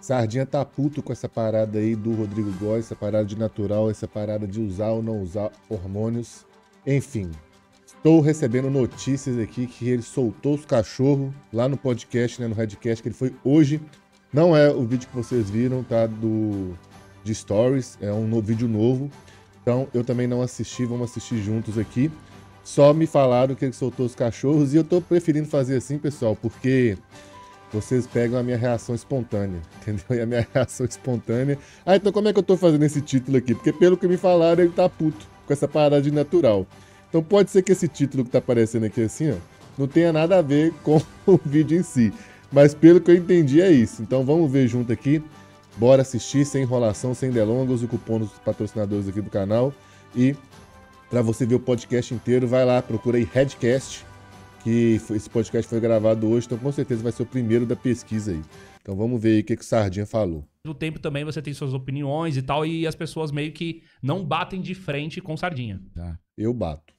Sardinha tá puto com essa parada aí do Rodrigo Góes, essa parada de natural, essa parada de usar ou não usar hormônios. Enfim, estou recebendo notícias aqui que ele soltou os cachorros lá no podcast, né, no Redcast, que ele foi hoje. Não é o vídeo que vocês viram, tá? Do de Stories, é um no, vídeo novo. Então eu também não assisti, vamos assistir juntos aqui. Só me falaram que ele soltou os cachorros e eu tô preferindo fazer assim, pessoal, porque vocês pegam a minha reação espontânea, entendeu? E a minha reação espontânea. Ah, então como é que eu tô fazendo esse título aqui? Porque pelo que me falaram, ele tá puto com essa parada de natural. Então pode ser que esse título que tá aparecendo aqui assim, ó, não tenha nada a ver com o vídeo em si. Mas pelo que eu entendi é isso. Então vamos ver junto aqui. Bora assistir sem enrolação, sem delongas, o cupom dos patrocinadores aqui do canal. E para você ver o podcast inteiro, vai lá, procura aí Headcast que esse podcast foi gravado hoje, então com certeza vai ser o primeiro da pesquisa aí. Então vamos ver aí o que, que o Sardinha falou. No tempo também você tem suas opiniões e tal, e as pessoas meio que não batem de frente com Sardinha. Tá. Eu bato.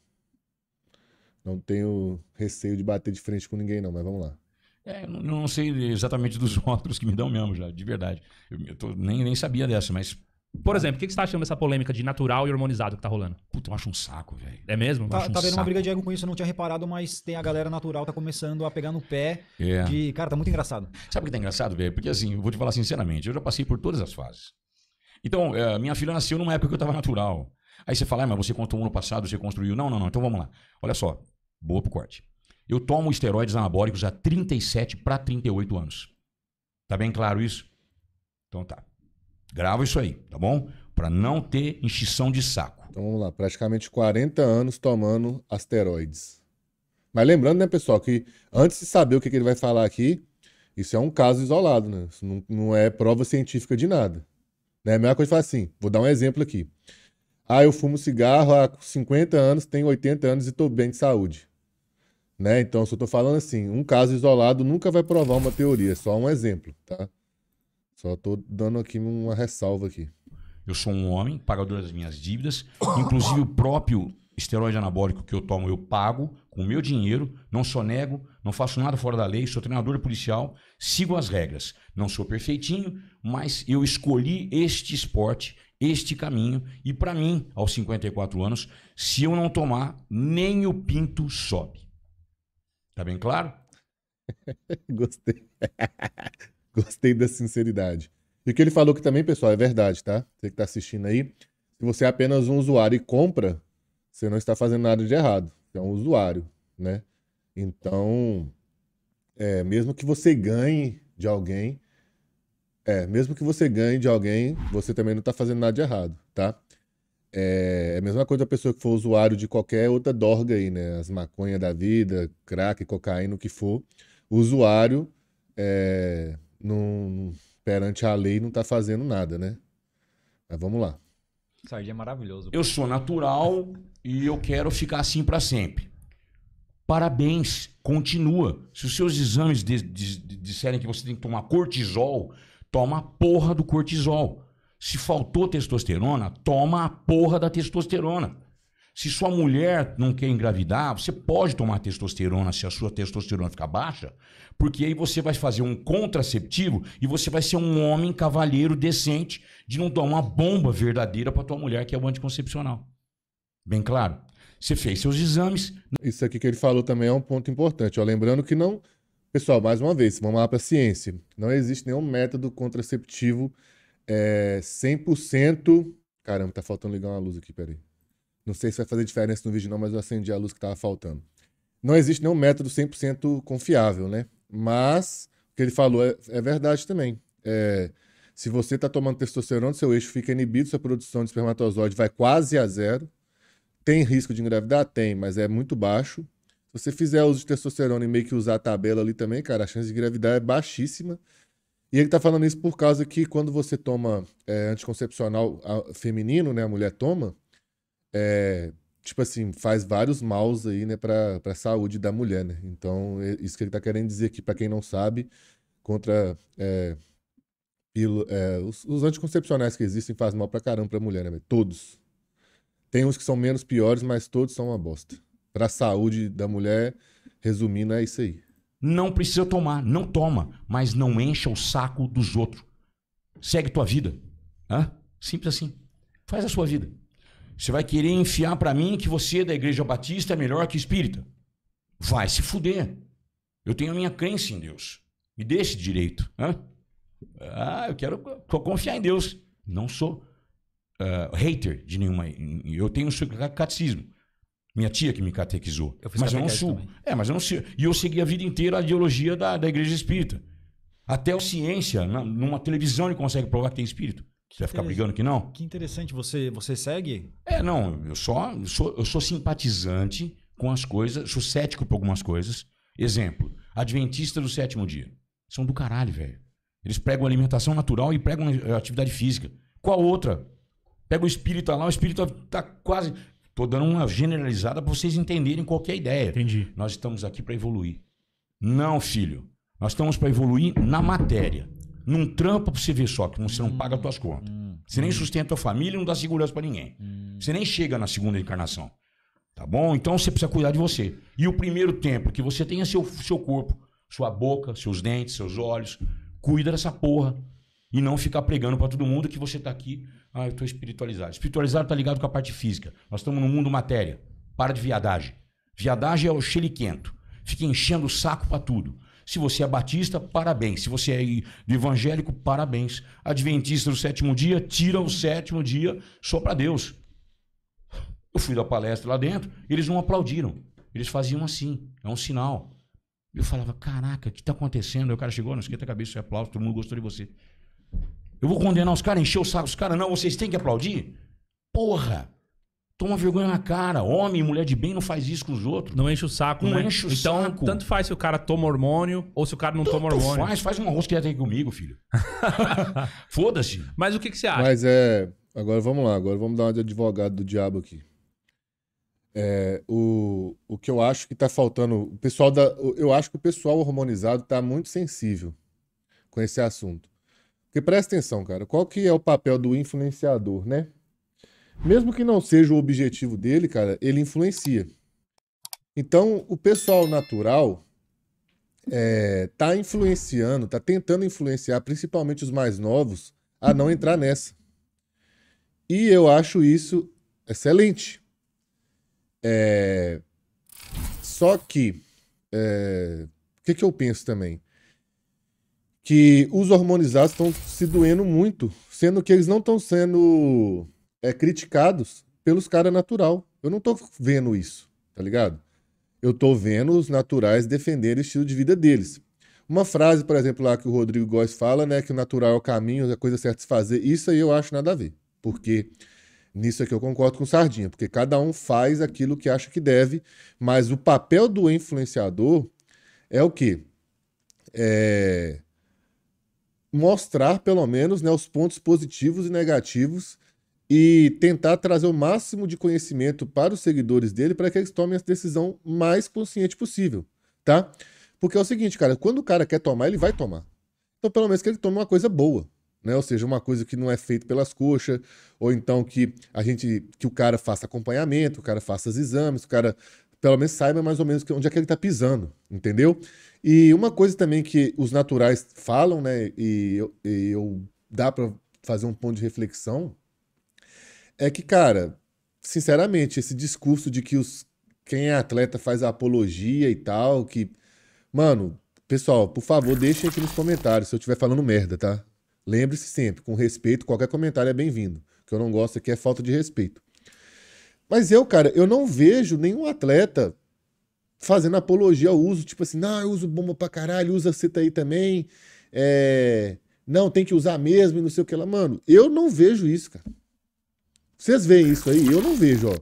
Não tenho receio de bater de frente com ninguém, não, mas vamos lá. É, não sei exatamente dos outros que me dão mesmo, já, de verdade. Eu, eu tô, nem, nem sabia dessa, mas por exemplo, o que, que você tá achando dessa polêmica de natural e hormonizado que tá rolando? Puta, eu acho um saco, velho. É mesmo? Tá, um tá vendo uma briga de ego com isso, eu não tinha reparado, mas tem a galera natural tá começando a pegar no pé. É. De... Cara, tá muito engraçado. Sabe o que tá engraçado, velho? Porque assim, eu vou te falar sinceramente, eu já passei por todas as fases. Então, é, minha filha nasceu numa época que eu tava natural. Aí você fala, ah, mas você contou ano passado, você construiu. Não, não, não. Então vamos lá. Olha só. Boa pro corte. Eu tomo esteroides anabólicos há 37 para 38 anos. Tá bem claro isso? Então tá. Grava isso aí, tá bom? Para não ter enchição de saco. Então vamos lá, praticamente 40 anos tomando asteroides. Mas lembrando, né, pessoal, que antes de saber o que, que ele vai falar aqui, isso é um caso isolado, né? Isso não, não é prova científica de nada. Né? A mesma coisa fala assim, vou dar um exemplo aqui. Ah, eu fumo cigarro há 50 anos, tenho 80 anos e estou bem de saúde. Né? Então, se eu estou falando assim, um caso isolado nunca vai provar uma teoria, é só um exemplo, tá? Só tô dando aqui uma ressalva aqui. Eu sou um homem, pagador das minhas dívidas. Inclusive o próprio esteroide anabólico que eu tomo, eu pago com o meu dinheiro, não nego, não faço nada fora da lei, sou treinador policial, sigo as regras. Não sou perfeitinho, mas eu escolhi este esporte, este caminho, e para mim, aos 54 anos, se eu não tomar, nem o pinto sobe. Tá bem claro? Gostei. Gostei da sinceridade. E o que ele falou que também, pessoal, é verdade, tá? Você que está assistindo aí, se você é apenas um usuário e compra, você não está fazendo nada de errado. Você é um usuário, né? Então, é, mesmo que você ganhe de alguém, é, mesmo que você ganhe de alguém, você também não está fazendo nada de errado, tá? É, é, a mesma coisa a pessoa que for usuário de qualquer outra droga aí, né? As maconhas da vida, crack, cocaína, o que for. O usuário é, não, perante a lei não está fazendo nada, né? Mas vamos lá. Sardinha é maravilhoso. Eu sou natural e eu quero ficar assim para sempre. Parabéns, continua. Se os seus exames de, de, de, disserem que você tem que tomar cortisol, toma a porra do cortisol. Se faltou testosterona, toma a porra da testosterona. Se sua mulher não quer engravidar, você pode tomar testosterona se a sua testosterona ficar baixa, porque aí você vai fazer um contraceptivo e você vai ser um homem cavalheiro decente de não tomar uma bomba verdadeira para tua mulher, que é o anticoncepcional. Bem claro. Você fez seus exames. Isso aqui que ele falou também é um ponto importante. Ó, lembrando que não. Pessoal, mais uma vez, vamos lá para a ciência. Não existe nenhum método contraceptivo é, eh, 100%. Caramba, tá faltando ligar uma luz aqui, peraí. Não sei se vai fazer diferença no vídeo não, mas eu acendi a luz que estava faltando. Não existe nenhum método 100% confiável, né? Mas o que ele falou é, é verdade também. É, se você está tomando testosterona, seu eixo fica inibido, sua produção de espermatozoide vai quase a zero. Tem risco de engravidar? Tem, mas é muito baixo. Se você fizer uso de testosterona e meio que usar a tabela ali também, cara, a chance de engravidar é baixíssima. E ele está falando isso por causa que quando você toma é, anticoncepcional feminino, né, a mulher toma, é, tipo assim, faz vários maus aí, né, pra, pra saúde da mulher, né? Então, é isso que ele tá querendo dizer aqui, para quem não sabe, contra é, pilo, é, os, os, anticoncepcionais que existem faz mal pra caramba pra mulher, né? Todos. Tem uns que são menos piores, mas todos são uma bosta. Pra saúde da mulher, resumindo, é isso aí. Não precisa tomar, não toma, mas não encha o saco dos outros. Segue tua vida. Hã? Simples assim. Faz a sua vida. Você vai querer enfiar para mim que você é da Igreja Batista é melhor que espírita? Vai se fuder. Eu tenho a minha crença em Deus. Me deixe direito. Hã? Ah, eu quero confiar em Deus. Não sou uh, hater de nenhuma. Eu tenho um catecismo. Minha tia que me catequizou. Eu mas eu não sou. Também. É, mas eu não sou. E eu segui a vida inteira a ideologia da, da igreja espírita. Até a ciência, na, numa televisão, ele consegue provar que tem espírito. Que Você vai ficar brigando que não? Que interessante. Você, você segue? É, não. Eu só eu sou, eu sou simpatizante com as coisas, sou cético por algumas coisas. Exemplo, Adventista do sétimo dia. São do caralho, velho. Eles pregam alimentação natural e pregam eh, atividade física. Qual outra? Pega o espírito lá, o espírito tá quase. Tô dando uma generalizada para vocês entenderem qualquer é ideia. Entendi. Nós estamos aqui para evoluir. Não, filho. Nós estamos para evoluir na matéria num trampo pra você ver só, que você não hum, paga as tuas contas. Hum. Você nem sustenta a família e não dá segurança para ninguém. Hum. Você nem chega na segunda encarnação. Tá bom? Então você precisa cuidar de você. E o primeiro tempo, que você tenha seu, seu corpo, sua boca, seus dentes, seus olhos. Cuida dessa porra. E não ficar pregando para todo mundo que você tá aqui. Ah, eu tô espiritualizado. Espiritualizado tá ligado com a parte física. Nós estamos no mundo matéria. Para de viadagem. Viadagem é o xeliquento. Fica enchendo o saco para tudo. Se você é batista, parabéns. Se você é evangélico, parabéns. Adventista do sétimo dia, tira o sétimo dia só para Deus. Eu fui da palestra lá dentro, eles não aplaudiram. Eles faziam assim, é um sinal. Eu falava, caraca, o que está acontecendo? Aí o cara chegou, não esquenta a cabeça, você é aplaude, todo mundo gostou de você. Eu vou condenar os caras, encher o saco dos caras? Não, vocês têm que aplaudir? Porra! Toma vergonha na cara. Homem, mulher de bem não faz isso com os outros. Não enche o saco, não né? enche o então, saco. Tanto faz se o cara toma hormônio ou se o cara não tanto toma hormônio. Faz, faz um arroz que já é tem comigo, filho. Foda-se. Mas o que, que você acha? Mas é. Agora vamos lá, agora vamos dar uma de advogado do diabo aqui. É, o, o que eu acho que tá faltando. O pessoal da. Eu acho que o pessoal hormonizado tá muito sensível com esse assunto. Porque presta atenção, cara, qual que é o papel do influenciador, né? mesmo que não seja o objetivo dele, cara, ele influencia. Então, o pessoal natural é, tá influenciando, tá tentando influenciar, principalmente os mais novos, a não entrar nessa. E eu acho isso excelente. É... Só que, é... o que, que eu penso também? Que os hormonizados estão se doendo muito, sendo que eles não estão sendo é, criticados pelos caras natural. Eu não tô vendo isso, tá ligado? Eu tô vendo os naturais defenderem o estilo de vida deles. Uma frase, por exemplo, lá que o Rodrigo Góes fala, né, que o natural é o caminho, é a coisa certa de se fazer, isso aí eu acho nada a ver. Porque nisso aqui eu concordo com o Sardinha, porque cada um faz aquilo que acha que deve, mas o papel do influenciador é o quê? É mostrar pelo menos né, os pontos positivos e negativos e tentar trazer o máximo de conhecimento para os seguidores dele para que eles tomem a decisão mais consciente possível, tá? Porque é o seguinte, cara, quando o cara quer tomar, ele vai tomar. Então, pelo menos que ele tome uma coisa boa, né? Ou seja, uma coisa que não é feita pelas coxas, ou então que a gente que o cara faça acompanhamento, o cara faça os exames, o cara pelo menos saiba mais ou menos onde é que ele está pisando, entendeu? E uma coisa também que os naturais falam, né, e, e eu dá para fazer um ponto de reflexão, é que, cara, sinceramente, esse discurso de que os, quem é atleta faz apologia e tal, que. Mano, pessoal, por favor, deixem aqui nos comentários se eu estiver falando merda, tá? Lembre-se sempre, com respeito, qualquer comentário é bem-vindo. O que eu não gosto aqui é falta de respeito. Mas eu, cara, eu não vejo nenhum atleta fazendo apologia ao uso, tipo assim, não, eu uso bomba pra caralho, usa seta aí também, é... não, tem que usar mesmo e não sei o que lá. Mano, eu não vejo isso, cara. Vocês veem isso aí? Eu não vejo, ó.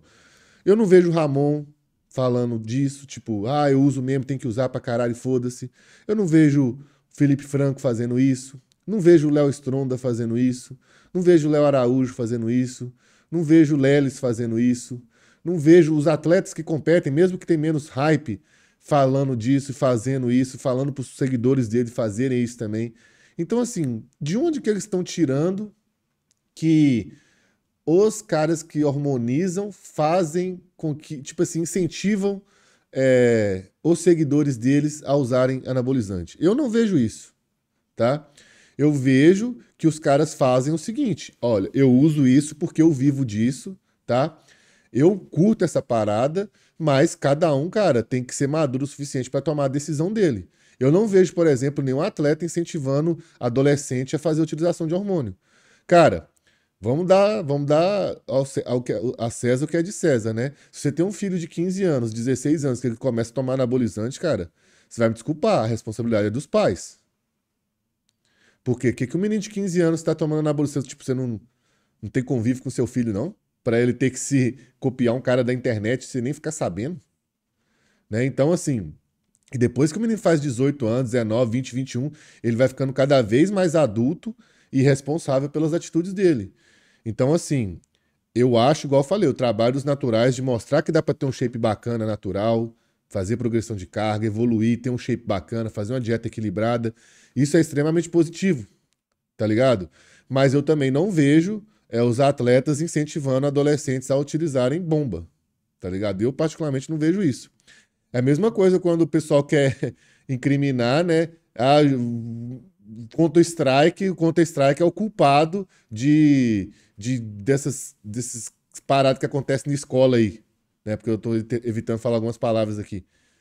Eu não vejo o Ramon falando disso, tipo, ah, eu uso mesmo, tem que usar pra caralho, foda-se. Eu não vejo o Felipe Franco fazendo isso. Não vejo o Léo Stronda fazendo isso. Não vejo o Léo Araújo fazendo isso. Não vejo o Lelis fazendo isso. Não vejo os atletas que competem, mesmo que tem menos hype, falando disso, fazendo isso, falando para os seguidores dele fazerem isso também. Então, assim, de onde que eles estão tirando que os caras que hormonizam fazem com que, tipo assim, incentivam é, os seguidores deles a usarem anabolizante. Eu não vejo isso, tá? Eu vejo que os caras fazem o seguinte: olha, eu uso isso porque eu vivo disso, tá? Eu curto essa parada, mas cada um, cara, tem que ser maduro o suficiente para tomar a decisão dele. Eu não vejo, por exemplo, nenhum atleta incentivando adolescente a fazer utilização de hormônio. Cara, Vamos dar, vamos dar ao, ao, a César o que é de César, né? Se você tem um filho de 15 anos, 16 anos, que ele começa a tomar anabolizante, cara, você vai me desculpar, a responsabilidade é dos pais. Porque que, que um menino de 15 anos está tomando anabolizante? Tipo, você não, não tem convívio com seu filho, não? Para ele ter que se copiar um cara da internet sem nem ficar sabendo. Né? Então, assim, e depois que o menino faz 18 anos, 19, 20, 21, ele vai ficando cada vez mais adulto e responsável pelas atitudes dele. Então, assim, eu acho, igual eu falei, o trabalho dos naturais de mostrar que dá para ter um shape bacana, natural, fazer progressão de carga, evoluir, ter um shape bacana, fazer uma dieta equilibrada. Isso é extremamente positivo, tá ligado? Mas eu também não vejo é, os atletas incentivando adolescentes a utilizarem bomba, tá ligado? Eu, particularmente, não vejo isso. É a mesma coisa quando o pessoal quer incriminar, né? contra ah, Counter-Strike, o contra strike é o culpado de de, dessas, desses paradas que acontecem na escola aí, né? Porque eu tô evitando falar algumas palavras aqui.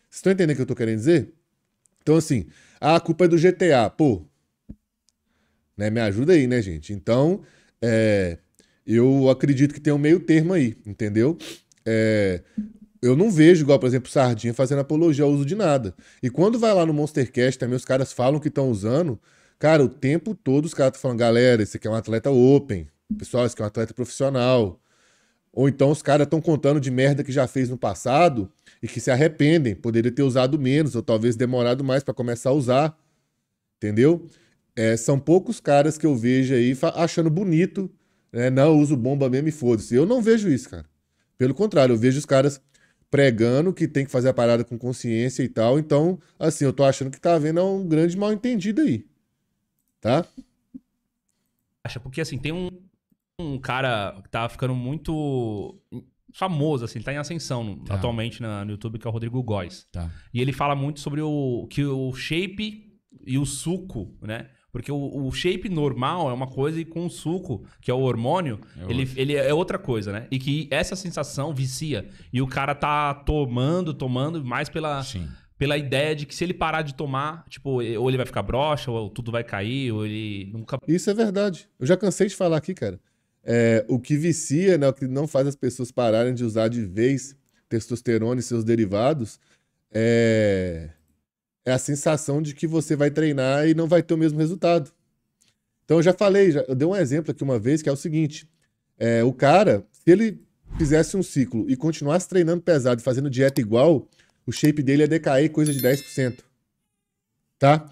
Vocês estão entendendo o que eu tô querendo dizer? Então, assim, ah, a culpa é do GTA, pô. Né, me ajuda aí, né, gente? Então, é, eu acredito que tem um meio termo aí, entendeu? É, eu não vejo, igual, por exemplo, Sardinha fazendo apologia ao uso de nada. E quando vai lá no Monstercast também, os caras falam que estão usando. Cara, o tempo todo os caras estão falando, galera, esse aqui é um atleta open, Pessoal, esse aqui é um atleta profissional. Ou então os caras estão contando de merda que já fez no passado e que se arrependem. Poderia ter usado menos ou talvez demorado mais para começar a usar. Entendeu? É, são poucos caras que eu vejo aí achando bonito. Né? Não, eu uso bomba mesmo e foda-se. Eu não vejo isso, cara. Pelo contrário, eu vejo os caras pregando que tem que fazer a parada com consciência e tal. Então, assim, eu tô achando que tá havendo um grande mal entendido aí. Tá? Acha, porque assim, tem um, um cara que tá ficando muito famoso, assim, tá em ascensão tá. atualmente na, no YouTube, que é o Rodrigo Góes. Tá. E ele fala muito sobre o que o shape e o suco, né? Porque o, o shape normal é uma coisa e com o suco, que é o hormônio, é ele, ele é outra coisa, né? E que essa sensação vicia. E o cara tá tomando, tomando, mais pela. Sim pela ideia de que se ele parar de tomar, tipo, ou ele vai ficar broxa, ou tudo vai cair, ou ele nunca. Isso é verdade. Eu já cansei de falar aqui, cara é, o que vicia, né, o que não faz as pessoas pararem de usar de vez testosterona e seus derivados, é, é a sensação de que você vai treinar e não vai ter o mesmo resultado. Então eu já falei, já, eu dei um exemplo aqui uma vez que é o seguinte: é, o cara, se ele fizesse um ciclo e continuasse treinando pesado e fazendo dieta igual, o shape dele ia decair coisa de 10%. Tá?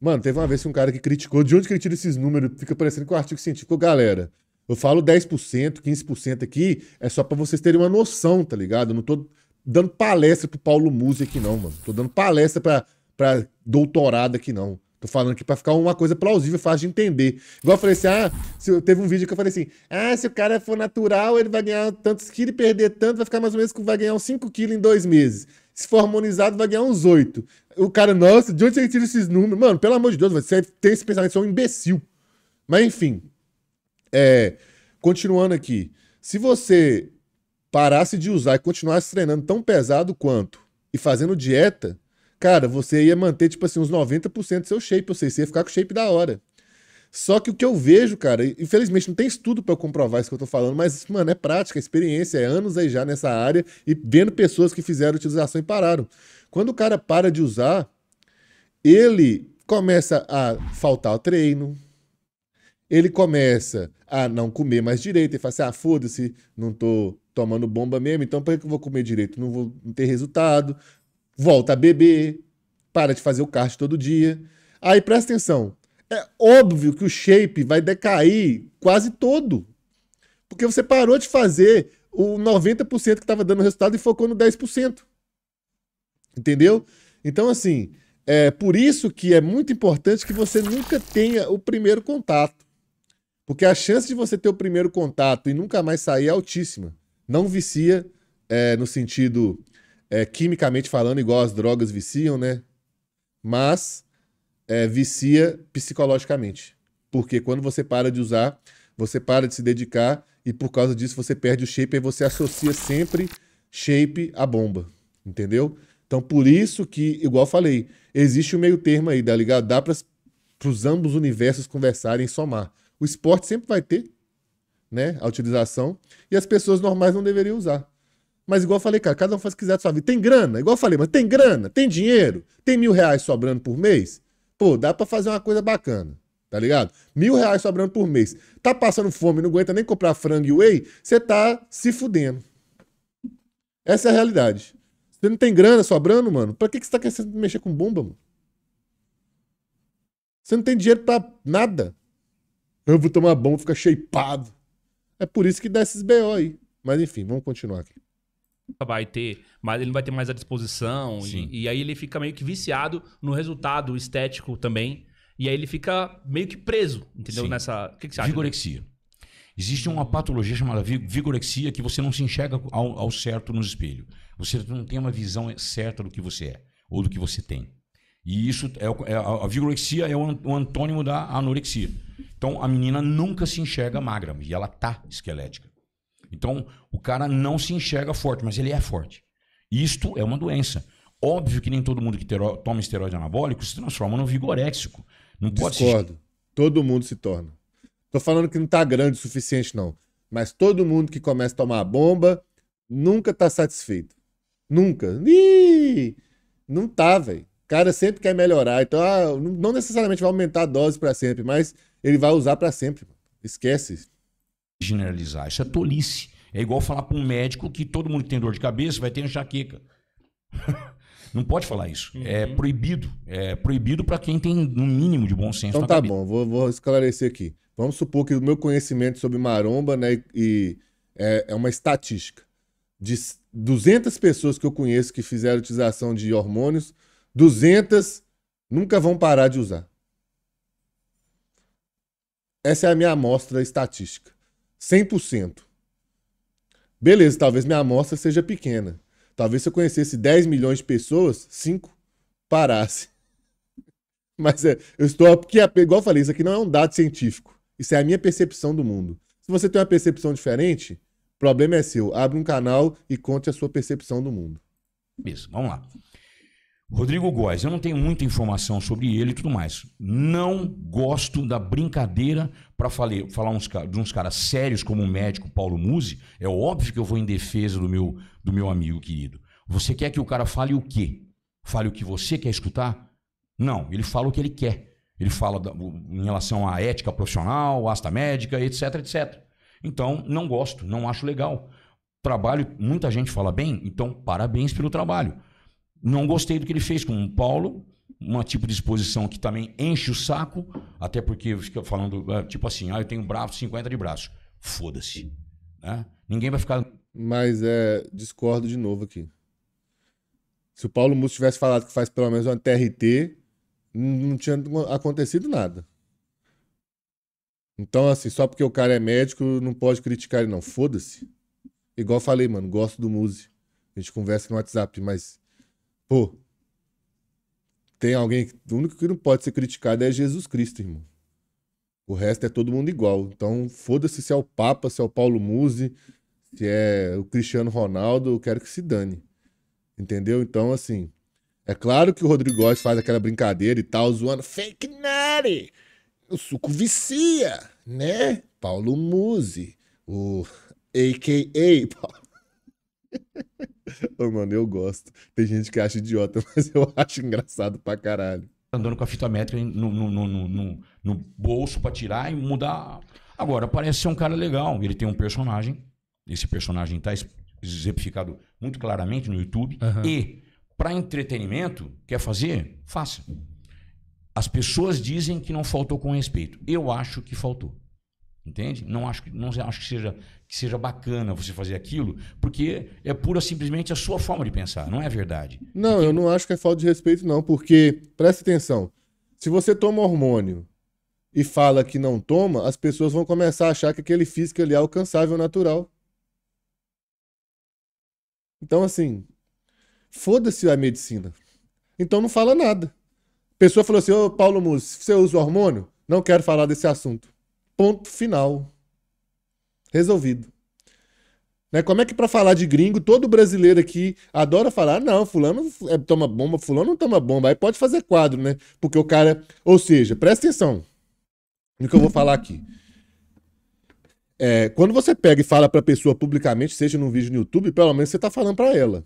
Mano, teve uma vez que um cara que criticou, de onde que ele tira esses números? Fica parecendo que o é artigo científico, galera. Eu falo 10%, 15% aqui, é só para vocês terem uma noção, tá ligado? Eu não tô dando palestra pro Paulo Musi aqui, não, mano. Tô dando palestra pra, pra doutorado aqui, não. Tô falando aqui pra ficar uma coisa plausível, fácil de entender. Igual eu falei assim, ah, se, teve um vídeo que eu falei assim, ah, se o cara for natural, ele vai ganhar tantos quilos e perder tanto, vai ficar mais ou menos que vai ganhar uns 5 quilos em dois meses. Se for harmonizado, vai ganhar uns 8. O cara, nossa, de onde você tira esses números? Mano, pelo amor de Deus, você tem esse pensamento, você é um imbecil. Mas enfim, é, continuando aqui. Se você parasse de usar e continuasse treinando tão pesado quanto e fazendo dieta, cara, você ia manter, tipo assim, uns 90% do seu shape, ou seja, você ia ficar com o shape da hora. Só que o que eu vejo, cara, infelizmente não tem estudo para eu comprovar isso que eu tô falando, mas, mano, é prática, é experiência, é anos aí já nessa área e vendo pessoas que fizeram utilização e pararam. Quando o cara para de usar, ele começa a faltar o treino, ele começa a não comer mais direito e fala assim: ah, foda-se, não tô tomando bomba mesmo, então por que eu vou comer direito? Não vou ter resultado. Volta a beber, para de fazer o cardio todo dia. Aí presta atenção: é óbvio que o shape vai decair quase todo, porque você parou de fazer o 90% que estava dando resultado e focou no 10%. Entendeu? Então, assim, é por isso que é muito importante que você nunca tenha o primeiro contato. Porque a chance de você ter o primeiro contato e nunca mais sair é altíssima. Não vicia é, no sentido é, quimicamente falando, igual as drogas viciam, né? Mas é, vicia psicologicamente. Porque quando você para de usar, você para de se dedicar e por causa disso você perde o shape e você associa sempre shape à bomba. Entendeu? Então por isso que, igual falei, existe o meio termo aí, tá ligado? Dá para os ambos universos conversarem e somar. O esporte sempre vai ter né, a utilização e as pessoas normais não deveriam usar. Mas igual eu falei, cara, cada um faz o que quiser da sua vida. Tem grana, igual eu falei, mas tem grana, tem dinheiro, tem mil reais sobrando por mês? Pô, dá para fazer uma coisa bacana, tá ligado? Mil reais sobrando por mês. Tá passando fome, não aguenta nem comprar frango e whey, você tá se fudendo. Essa é a realidade. Você não tem grana sobrando, mano, pra que, que você tá querendo mexer com bomba, mano? Você não tem dinheiro pra nada. Eu vou tomar bom, ficar shapeado. É por isso que dá esses BO aí. Mas enfim, vamos continuar aqui. Vai ter, mas ele não vai ter mais a disposição. E, e aí ele fica meio que viciado no resultado estético também. E aí ele fica meio que preso, entendeu? Sim. Nessa. O que, que você acha? Vigorexia. Existe uma patologia chamada vigorexia que você não se enxerga ao, ao, certo no espelho. Você não tem uma visão certa do que você é ou do que você tem. E isso é, é a vigorexia é o, antônimo da anorexia. Então a menina nunca se enxerga magra e ela tá esquelética. Então o cara não se enxerga forte, mas ele é forte. Isto é uma doença. Óbvio que nem todo mundo que tero, toma esteroide anabólico se transforma no vigoréxico. Não pode Discordo. Se... Todo mundo se torna. Tô falando que não tá grande o suficiente não, mas todo mundo que começa a tomar a bomba nunca tá satisfeito. Nunca. Ih, não tá, velho cara sempre quer melhorar. Então, ah, não necessariamente vai aumentar a dose para sempre, mas ele vai usar para sempre. Esquece. Generalizar. Isso é tolice. É igual falar para um médico que todo mundo que tem dor de cabeça vai ter enxaqueca. Não pode falar isso. É uhum. É proibido. É proibido para quem tem um mínimo de bom senso. Então tá cabeça. bom, vou, vou, esclarecer aqui. Vamos supor que o meu conhecimento sobre maromba né, e, é, é uma estatística. De 200 pessoas que eu conheço que fizeram utilização de hormônios, 200 nunca vão parar de usar. Essa é a minha amostra estatística. 100%. Beleza, talvez minha amostra seja pequena. Talvez se eu conhecesse 10 milhões de pessoas, 5 parasse. Mas é, eu estou. Porque, igual eu falei, isso aqui não é um dado científico. Isso é a minha percepção do mundo. Se você tem uma percepção diferente, o problema é seu. Abre um canal e conte a sua percepção do mundo. Isso, vamos lá. Rodrigo Góes, eu não tenho muita informação sobre ele e tudo mais. Não gosto da brincadeira para falar uns, de uns caras sérios como o médico Paulo Musi. É óbvio que eu vou em defesa do meu, do meu amigo querido. Você quer que o cara fale o quê? Fale o que você quer escutar? Não, ele fala o que ele quer. Ele fala da, em relação à ética profissional, asta médica, etc, etc. Então, não gosto, não acho legal. Trabalho, muita gente fala bem, então parabéns pelo trabalho. Não gostei do que ele fez com o Paulo, uma tipo de exposição que também enche o saco, até porque fica falando, ah, tipo assim, ah, eu tenho braço, 50 de braço. Foda-se. Né? Ninguém vai ficar. Mas é, discordo de novo aqui. Se o Paulo Musso tivesse falado que faz pelo menos uma TRT, não tinha acontecido nada. Então, assim, só porque o cara é médico, não pode criticar ele, não. Foda-se. Igual eu falei, mano, gosto do Muse. A gente conversa no WhatsApp, mas Pô, tem alguém. Que, o único que não pode ser criticado é Jesus Cristo, irmão. O resto é todo mundo igual. Então, foda-se se é o Papa, se é o Paulo Musi, se é o Cristiano Ronaldo, eu quero que se dane. Entendeu? Então, assim. É claro que o Rodrigo Góes faz aquela brincadeira e tal, zoando. Fake Nari! O suco vicia, né? Paulo Musi, o AKA Paulo. Ô, mano, eu gosto. Tem gente que acha idiota, mas eu acho engraçado pra caralho. Andando com a fita métrica no, no, no, no, no bolso pra tirar e mudar. Agora, parece ser um cara legal. Ele tem um personagem. Esse personagem tá exemplificado muito claramente no YouTube. Uhum. E, para entretenimento, quer fazer? Faça. As pessoas dizem que não faltou com respeito. Eu acho que faltou. Entende? Não acho que, não acho que seja, que seja bacana você fazer aquilo, porque é pura simplesmente a sua forma de pensar, não é verdade. Não, eu não acho que é falta de respeito, não, porque, preste atenção, se você toma hormônio e fala que não toma, as pessoas vão começar a achar que aquele físico ali é alcançável natural. Então, assim, foda-se a medicina. Então não fala nada. A pessoa falou assim, ô Paulo Musso, você usa hormônio? Não quero falar desse assunto. Ponto final. Resolvido. Né? Como é que para falar de gringo, todo brasileiro aqui adora falar, não, fulano é, toma bomba, fulano não toma bomba. Aí pode fazer quadro, né? Porque o cara... Ou seja, presta atenção no que eu vou falar aqui. É, quando você pega e fala pra pessoa publicamente, seja num vídeo no YouTube, pelo menos você tá falando para ela.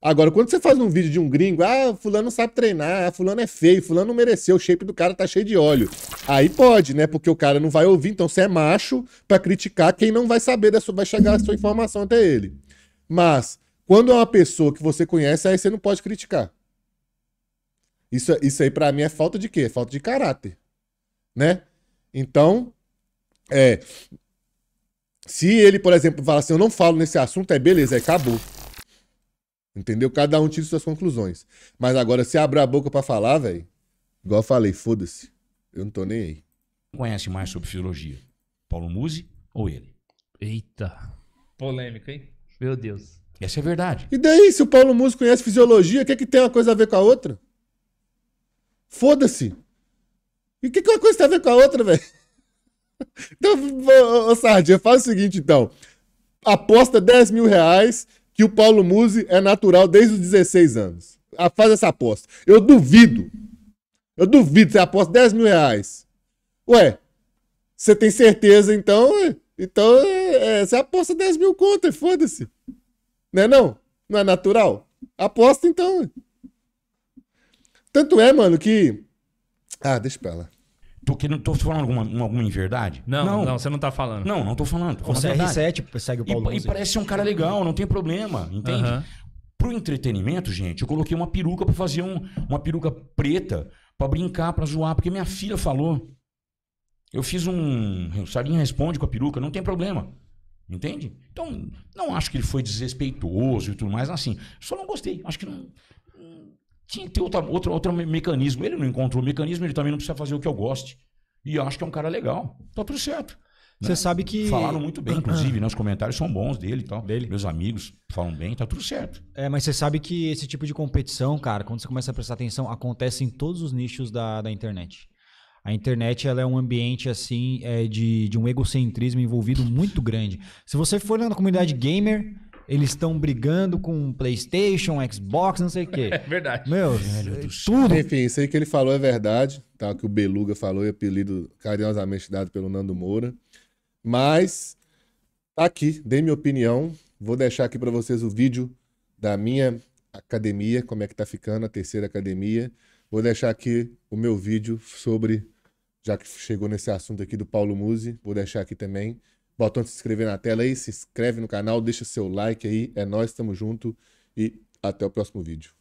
Agora, quando você faz um vídeo de um gringo, ah, fulano sabe treinar, ah, fulano é feio, fulano não mereceu, o shape do cara tá cheio de óleo. Aí pode, né? Porque o cara não vai ouvir, então você é macho para criticar quem não vai saber da sua, vai chegar a sua informação até ele. Mas, quando é uma pessoa que você conhece, aí você não pode criticar. Isso, isso aí para mim é falta de quê? É falta de caráter, né? Então, é... Se ele, por exemplo, falar assim, eu não falo nesse assunto, é beleza, aí acabou. Entendeu? Cada um tira suas conclusões. Mas agora, se abrir a boca para falar, velho, igual eu falei, foda-se. Eu não tô nem aí. Conhece mais sobre filologia? Paulo Musi ou ele? Eita. Polêmica, hein? Meu Deus. Essa é verdade. E daí, se o Paulo Musi conhece fisiologia, o que, é que tem uma coisa a ver com a outra? Foda-se. E o que, que uma coisa tem a ver com a outra, velho? Então, ô, ô, Sardinha, faz o seguinte, então. Aposta 10 mil reais que o Paulo Musi é natural desde os 16 anos. Ah, faz essa aposta. Eu duvido. Eu duvido. Você aposta 10 mil reais. Ué, você tem certeza, então. É, então, é, é, você aposta 10 mil contas, foda-se. Não é não? Não é natural? Aposta então. Tanto é, mano, que. Ah, deixa pra lá. Tô que não tô falando alguma, alguma inverdade? Não, não, não, você não tá falando. Não, não tô falando. Tô é CR7 segue o Paulo. E, e, parece ser um cara legal, não tem problema, entende? Uhum. Pro entretenimento, gente, eu coloquei uma peruca para fazer um, uma peruca preta para brincar, para zoar, porque minha filha falou. Eu fiz um. O Sarinha responde com a peruca, não tem problema. Entende? Então, não acho que ele foi desrespeitoso e tudo mais, assim. Só não gostei. Acho que não, tinha que ter outra, outro, outro mecanismo. Ele não encontrou o mecanismo, ele também não precisa fazer o que eu goste. E acho que é um cara legal. Tá tudo certo. Né? Você né? sabe que. Falaram muito bem, inclusive, né? Os comentários são bons dele e tal. Dele. Meus amigos falam bem, tá tudo certo. É, mas você sabe que esse tipo de competição, cara, quando você começa a prestar atenção, acontece em todos os nichos da, da internet. A internet ela é um ambiente assim é de, de um egocentrismo envolvido muito grande. Se você for na comunidade gamer, eles estão brigando com PlayStation, Xbox, não sei o quê. É verdade. Meu, Velho tudo. Enfim, isso aí que ele falou é verdade, tá? O que o Beluga falou e é apelido carinhosamente dado pelo Nando Moura. Mas tá aqui, dei minha opinião. Vou deixar aqui para vocês o vídeo da minha academia, como é que tá ficando a terceira academia. Vou deixar aqui o meu vídeo sobre já que chegou nesse assunto aqui do Paulo Musi, vou deixar aqui também botão de se inscrever na tela aí, se inscreve no canal, deixa seu like aí, é nós, tamo junto e até o próximo vídeo.